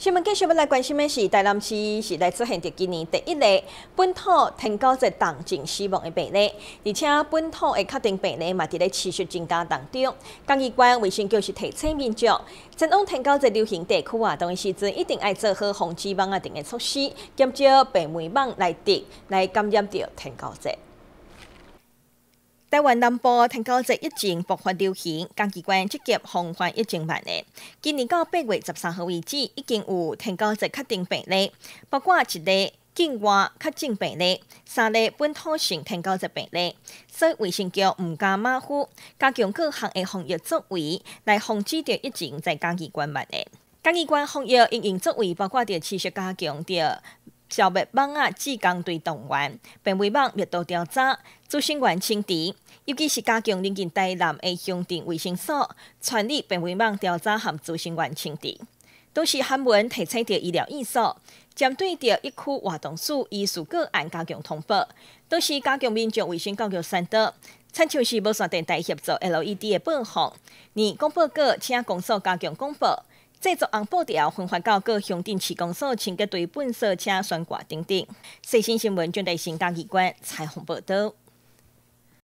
新闻继续要来关心的是，台南市是来自现着今年第一例本土停高者重症死亡的病例，而且本土的确定病例嘛，伫咧持续增加当中。刚一关卫生局是提醒民众，前往停高者流行地区活动时阵，一定要做好防止防啊等嘅措施，减少病媒蚊来得来感染着停高者。台湾南部通过职疫情爆发流行，关机关积极防范疫情蔓延。今年到八月十三号为止，已经有通过职确诊病例，包括一例境外确诊病例，三例本土性通过职病例。所以卫生局毋敢马虎，加强各行诶防疫作为，来防止着疫情再关机关蔓延。关机关防疫应应作为，包括着持续加强着。消灭蚊压志安队动员，便维网密度调查，组新员清除，尤其是加强临近台南的乡镇卫生所，全力病危网调查和组新员清除。都是韩文提醒着医疗院所，针对着一区活动数，医术个按加强通报。都是加强民众卫生教育宣导。参照是报线电台协作 LED 的播放，二公布个请公受加强公布。制作红布条，分发到各乡镇、市公所，请个对本社车悬挂等等。最新新闻，准在新嘉机关，彩虹报道。